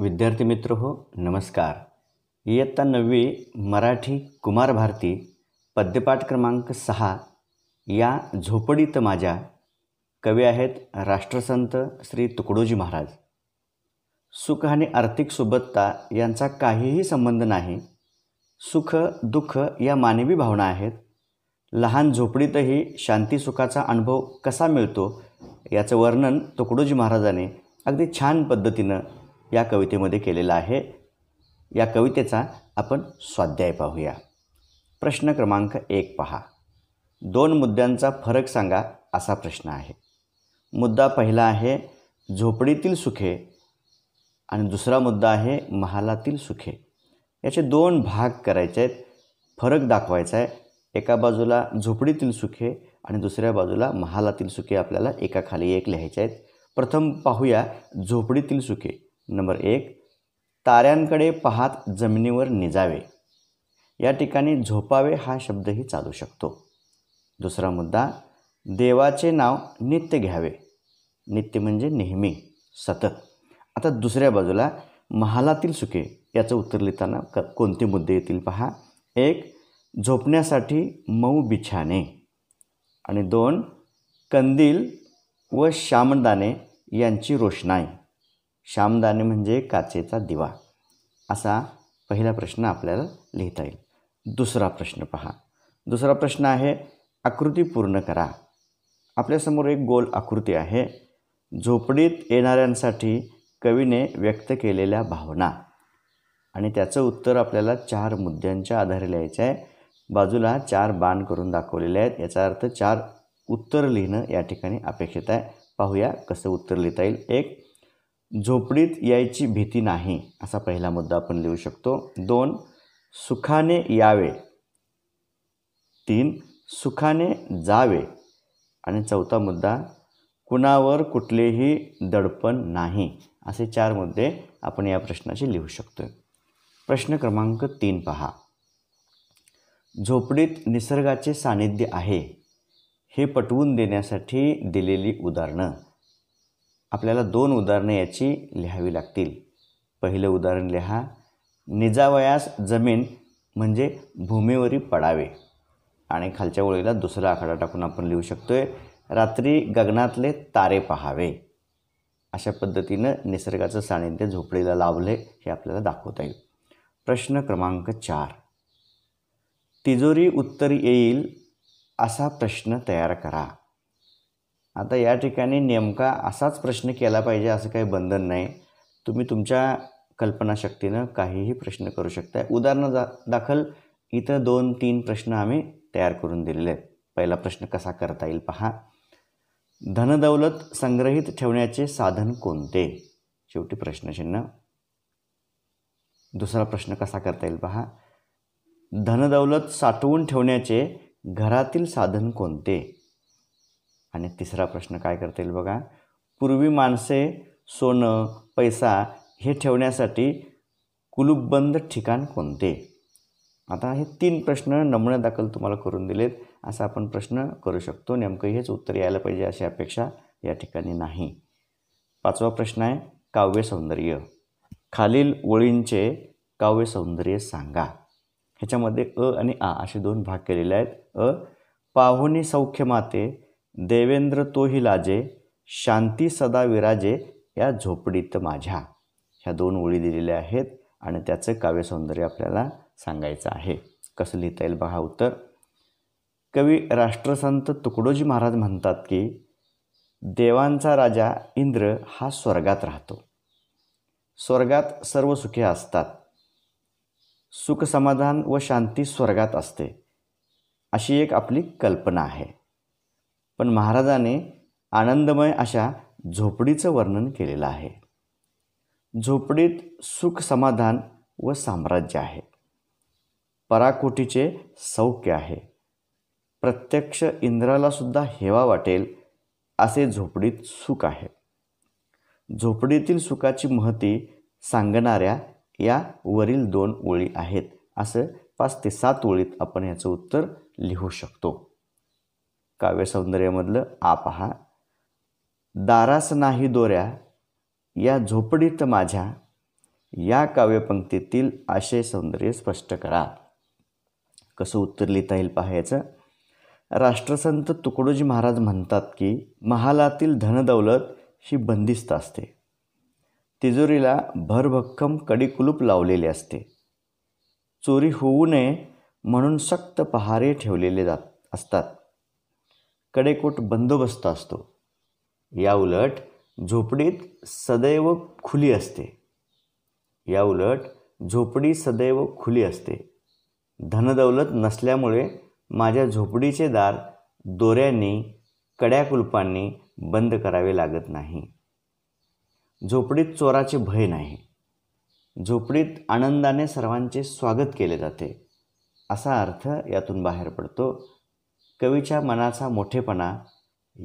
विद्यार्थी मित्र हो नमस्कार इयत्ता नववी मराठी कुमार भारती पद्यपाठ क्रमांक सहा या झोपडीत माझ्या कवी आहेत राष्ट्रसंत श्री तुकडोजी महाराज सुख आणि आर्थिक सुबत्ता यांचा काहीही संबंध नाही सुख दुःख या मानवी भावना आहेत लहान झोपडीतही शांती सुखाचा अनुभव कसा मिळतो याचं वर्णन तुकडोजी महाराजाने अगदी छान पद्धतीनं या कवितेमध्ये केलेला आहे या कवितेचा आपण स्वाध्याय पाहूया प्रश्न क्रमांक एक पहा दोन मुद्द्यांचा फरक सांगा असा प्रश्न आहे मुद्दा पहिला आहे झोपडीतील सुखे आणि दुसरा मुद्दा आहे महालातील सुखे याचे दोन भाग करायचे आहेत फरक दाखवायचा आहे एका बाजूला झोपडीतील सुखे आणि दुसऱ्या बाजूला महालातील सुखे आपल्याला एकाखाली एक लिहायचे आहेत प्रथम पाहूया झोपडीतील सुखे नंबर एक ताऱ्यांकडे पाहात जमिनीवर निजावे या ठिकाणी झोपावे हा शब्दही चालू शकतो दुसरा मुद्दा देवाचे नाव नित्य घ्यावे नित्य म्हणजे नेहमी सतत आता दुसऱ्या बाजूला महालातील सुखे याचं उत्तर लिहिताना क कोणते मुद्दे येतील पहा एक झोपण्यासाठी मऊ बिछाने आणि दोन कंदील व श्यामदाने यांची रोषणाई शामदाने म्हणजे काचेचा दिवा असा पहिला प्रश्न आपल्याला लिहिता येईल दुसरा प्रश्न पहा दुसरा प्रश्न आहे आकृती पूर्ण करा आपल्यासमोर एक गोल आकृती आहे झोपडीत येणाऱ्यांसाठी कवीने व्यक्त केलेल्या भावना आणि त्याचं उत्तर आपल्याला चार मुद्द्यांच्या आधारे लिहायचं आहे बाजूला चार बाण करून दाखवलेले आहेत याचा अर्थ चार उत्तर लिहिणं या ठिकाणी अपेक्षित आहे पाहूया कसं उत्तर लिहिता येईल एक झोपडीत यायची भीती नाही असा पहिला मुद्दा आपण लिहू शकतो दोन सुखाने यावे तीन सुखाने जावे आणि चौथा मुद्दा कुणावर कुठलेही दडपण नाही असे चार मुद्दे आपण या प्रश्नाचे लिहू शकतो प्रश्न क्रमांक तीन पहा झोपडीत निसर्गाचे सानिध्य आहे हे पटवून देण्यासाठी दिलेली उदाहरणं आपल्याला दोन उदाहरणे याची लिहावी लागतील पहिलं उदाहरण लिहा निजावयास जमीन म्हणजे भूमीवरी पडावे आणि खालच्या ओळीला दुसरा आखाडा टाकून आपण लिहू शकतोय रात्री गगनातले तारे पहावे अशा पद्धतीनं निसर्गाचं सानिध्य झोपडीला लावले हे आपल्याला दाखवता येईल प्रश्न क्रमांक चार तिजोरी उत्तर येईल असा प्रश्न तयार करा आता या ठिकाणी नेमका असाच प्रश्न केला पाहिजे असं काही बंधन नाही तुम्ही तुमच्या कल्पनाशक्तीनं काहीही प्रश्न करू शकता उदाहरण दाखल इथं दोन तीन प्रश्न आम्ही तयार करून दिलेले आहेत पहिला प्रश्न कसा करता येईल पहा धनदौलत संग्रहित ठेवण्याचे साधन कोणते शेवटी प्रश्नचिन्ह दुसरा प्रश्न कसा करता येईल पहा धनदौलत साठवून ठेवण्याचे घरातील साधन कोणते आणि तिसरा प्रश्न काय करता येईल बघा पूर्वी माणसे सोनं पैसा हे ठेवण्यासाठी कुलूपबंद ठिकाण कोणते आता हे तीन प्रश्न नमुना दाखल तुम्हाला करून दिलेत असा आपण प्रश्न करू शकतो नेमकं हेच उत्तर यायला पाहिजे अशी अपेक्षा या ठिकाणी नाही पाचवा प्रश्न आहे काव्य सौंदर्य खालील ओळींचे काव्य सौंदर्य सांगा ह्याच्यामध्ये अ आणि आ असे दोन भाग केलेले आहेत अ पाहुणी सौख्य माते देवेंद्र तोही लाजे शांती सदा विराजे या झोपडीत माझ्या ह्या दोन ओळी दिलेल्या आहेत आणि त्याचं काव्यसौंदर्य आपल्याला सांगायचं आहे कसं लिहिता येईल बघा उत्तर कवी राष्ट्रसंत तुकडोजी महाराज म्हणतात की देवांचा राजा इंद्र हा स्वर्गात राहतो स्वर्गात सर्व सुखे असतात सुख समाधान व शांती स्वर्गात असते अशी एक आपली कल्पना आहे पण महाराजाने आनंदमय अशा झोपडीचं वर्णन केलेलं आहे झोपडीत सुख समाधान व साम्राज्य आहे पराकोटीचे सौख्य आहे प्रत्यक्ष इंद्रालासुद्धा हेवा वाटेल असे झोपडीत सुख आहे झोपडीतील सुखाची महती सांगणाऱ्या या वरील दोन ओळी आहेत असं पाच ते सात ओळीत आपण याचं उत्तर लिहू शकतो काव्यसौंदर्यामधलं आप हा दारास नाही दोऱ्या या झोपडीत माझ्या या काव्यपंक्तीतील आशय सौंदर्य स्पष्ट करा कसं उत्तर लिहिता येईल पाहायचं राष्ट्रसंत तुकडोजी महाराज म्हणतात की महालातील धनदौलत ही बंदिस्त असते तिजोरीला भरभक्कम कडीकुलूप लावलेले असते चोरी होऊ नये म्हणून सक्त पहारे ठेवलेले जात असतात कडेकोट बंदोबस्त असतो उलट झोपडीत सदैव खुली असते याउलट झोपडी सदैव खुली असते धनदौलत नसल्यामुळे माझ्या झोपडीचे दार दोऱ्यांनी कड्या कुलपांनी बंद करावे लागत नाही झोपडीत चोराचे भय नाही झोपडीत आनंदाने सर्वांचे स्वागत केले जाते असा अर्थ यातून बाहेर पडतो कवीच्या मनाचा मोठेपणा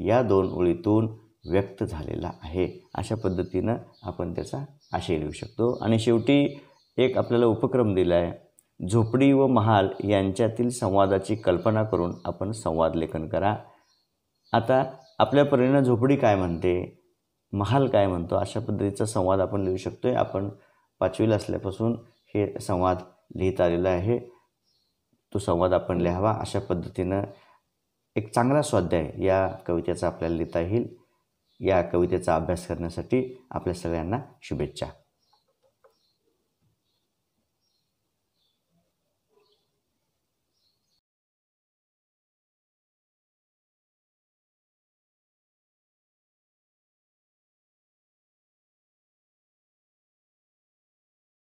या दोन ओळीतून व्यक्त झालेला आहे अशा पद्धतीनं आपण त्याचा आशय लिहू शकतो आणि शेवटी एक आपल्याला उपक्रम दिला आहे झोपडी व महाल यांच्यातील संवादाची कल्पना करून आपण संवाद लेखन करा आता आपल्या परीनं झोपडी काय म्हणते महाल काय म्हणतो अशा पद्धतीचा संवाद आपण लिहू शकतो आहे आपण पाचवीला असल्यापासून हे संवाद लिहित आलेला आहे तो संवाद आपण लिहावा अशा पद्धतीनं एक चांगला स्वाध्याय या कवितेचा आपल्याला लिहिता येईल या कवितेचा अभ्यास करण्यासाठी आपल्या सगळ्यांना शुभेच्छा